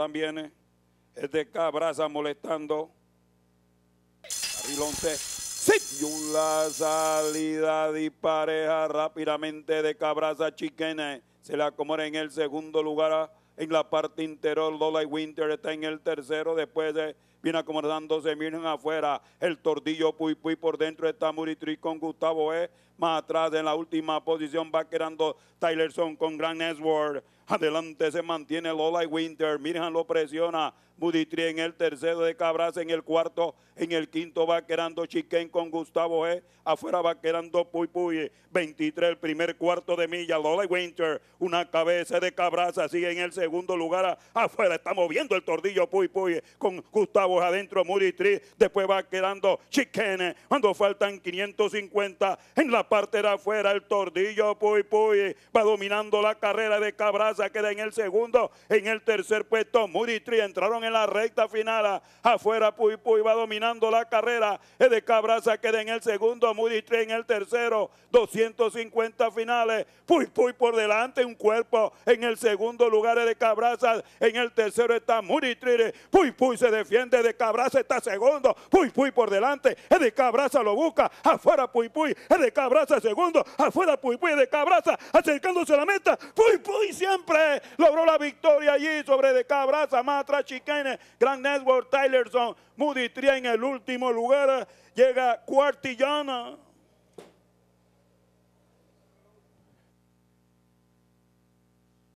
también es de cabraza molestando. Y la salida de pareja rápidamente de cabraza chiquene. Se la acomoda en el segundo lugar en la parte interior. Lola y Winter está en el tercero. Después de viene acomodándose, miren afuera, el tordillo Puy Puy por dentro está Muritri con Gustavo E. Más atrás en la última posición va quedando Tylerson con Grand Network. Adelante se mantiene Lola y Winter. Mirjan lo presiona. Tree en el tercero de Cabras en el cuarto. En el quinto va quedando Chiquén con Gustavo G. Afuera va quedando Puy Puy. 23 el primer cuarto de milla. Lola y Winter. Una cabeza de Cabraza sigue en el segundo lugar. Afuera está moviendo el tordillo Puy Puy con Gustavo adentro adentro. Tree Después va quedando Chiquén. Cuando faltan 550 en la parte de afuera el tordillo Puy Puy va dominando la carrera de Cabras queda en el segundo, en el tercer puesto Muritri, entraron en la recta final, afuera Puy Puy va dominando la carrera, de Cabraza queda en el segundo, Muritri en el tercero, 250 finales, Puy Puy por delante, un cuerpo en el segundo lugar de Cabraza, en el tercero está Muritri, Puy Puy se defiende, de Cabraza está segundo, Puy Puy por delante, de Cabraza lo busca, afuera Puy Puy, de Cabraza segundo, afuera Puy Puy, de Cabraza acercándose a la meta, Puy Puy se logró la victoria allí sobre De Cabraza, Matra, Chiquene, Grand Network, Tylerson, Moody Tria en el último lugar. Llega Cuartillana.